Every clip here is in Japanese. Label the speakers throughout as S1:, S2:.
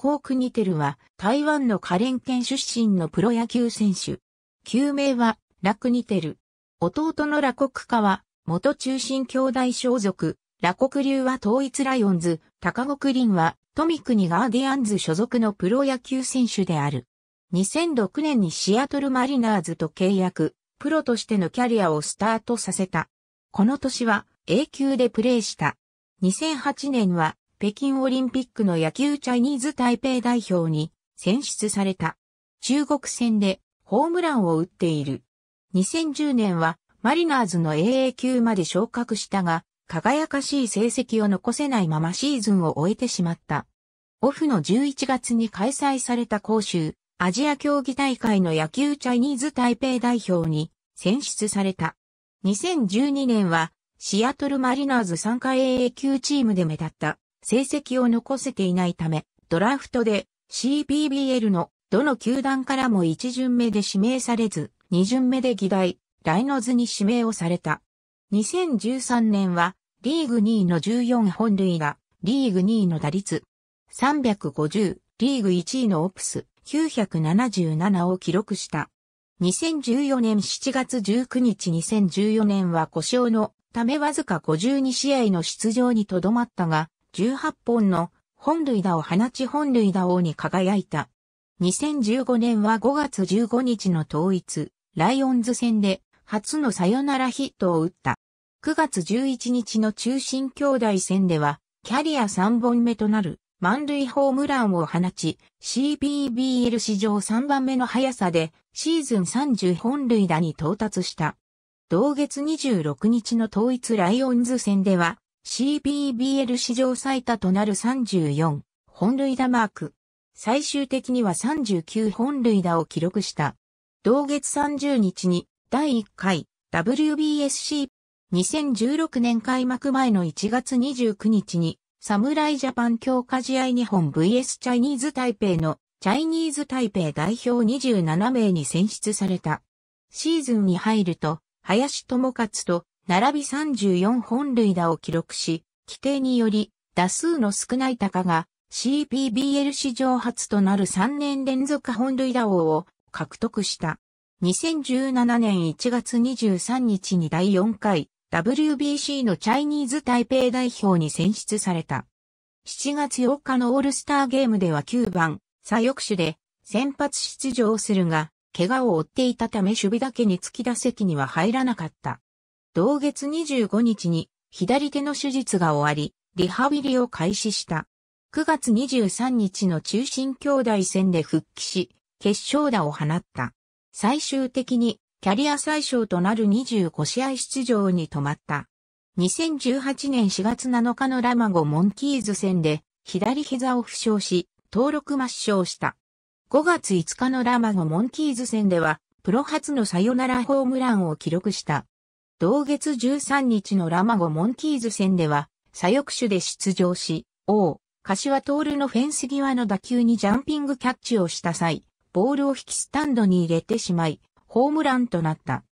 S1: コークニテルは台湾のカレン県出身のプロ野球選手。旧名はラクニテル。弟のラコクカは元中心兄弟所属。ラコク流は統一ライオンズ、高国林はトミクニ・ガーディアンズ所属のプロ野球選手である。2006年にシアトルマリナーズと契約、プロとしてのキャリアをスタートさせた。この年は A 級でプレーした。2008年は北京オリンピックの野球チャイニーズ台北代表に選出された。中国戦でホームランを打っている。2010年はマリナーズの AA 級まで昇格したが、輝かしい成績を残せないままシーズンを終えてしまった。オフの11月に開催された公州、アジア競技大会の野球チャイニーズ台北代表に選出された。2012年はシアトルマリナーズ参加 AA 級チームで目立った。成績を残せていないため、ドラフトで CPBL のどの球団からも1巡目で指名されず、2巡目で議題、ライノズに指名をされた。2013年はリーグ2位の14本塁が、リーグ2位の打率350、リーグ1位のオプス977を記録した。2014年7月19日2014年は故障のためわずか52試合の出場にとどまったが、18本の本塁打を放ち本塁打王に輝いた。2015年は5月15日の統一、ライオンズ戦で初のサヨナラヒットを打った。9月11日の中心兄弟戦では、キャリア3本目となる満塁ホームランを放ち、CBBL 史上3番目の速さでシーズン30本塁打に到達した。同月26日の統一ライオンズ戦では、CPBL 史上最多となる34本塁打マーク。最終的には39本塁打を記録した。同月30日に第1回 WBSC 2016年開幕前の1月29日に侍ジャパン強化試合日本 VS チャイニーズ台北のチャイニーズ台北代表27名に選出された。シーズンに入ると林智勝と並び34本塁打を記録し、規定により、打数の少ない高が CPBL 史上初となる3年連続本塁打王を獲得した。2017年1月23日に第4回 WBC のチャイニーズ台北代表に選出された。7月8日のオールスターゲームでは9番、左翼手で先発出場するが、怪我を負っていたため守備だけに突き打席には入らなかった。同月25日に左手の手術が終わり、リハビリを開始した。9月23日の中心兄弟戦で復帰し、決勝打を放った。最終的にキャリア最小となる25試合出場に止まった。2018年4月7日のラマゴモンキーズ戦で左膝を負傷し、登録抹消した。5月5日のラマゴモンキーズ戦では、プロ初のサヨナラホームランを記録した。同月13日のラマゴ・モンキーズ戦では、左翼手で出場し、王、柏徹のフェンス際の打球にジャンピングキャッチをした際、ボールを引きスタンドに入れてしまい、ホームランとなった。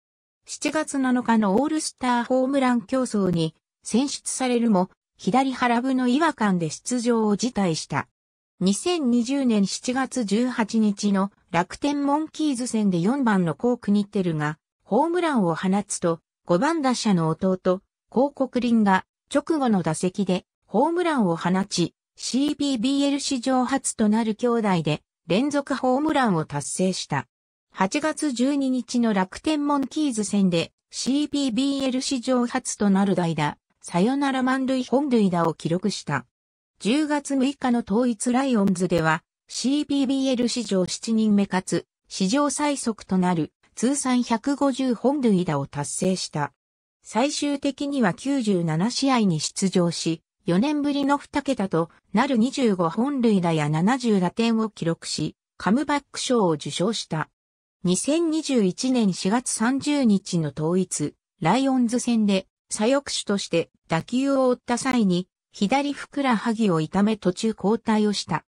S1: 7月7日のオールスターホームラン競争に選出されるも、左腹部の違和感で出場を辞退した。2020年7月18日の楽天モンキーズ戦で4番のコークニッテルがホームランを放つと5番打者の弟、広告林が直後の打席でホームランを放ち、CBBL 史上初となる兄弟で連続ホームランを達成した。8月12日の楽天モンキーズ戦で CBBL 史上初となる代打、サヨナラ満塁本塁打を記録した。10月6日の統一ライオンズでは CBBL 史上7人目かつ史上最速となる通算150本塁打を達成した。最終的には97試合に出場し、4年ぶりの2桁となる25本塁打や70打点を記録し、カムバック賞を受賞した。2021年4月30日の統一、ライオンズ戦で左翼手として打球を追った際に、左ふくらはぎを痛め途中交代をした。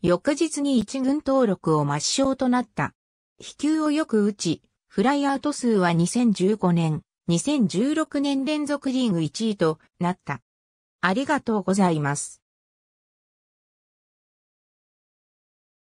S1: 翌日に一軍登録を抹消となった。飛球をよく打ち、フライアウト数は2015年、2016年連続リーグ1位となった。ありがとうございます。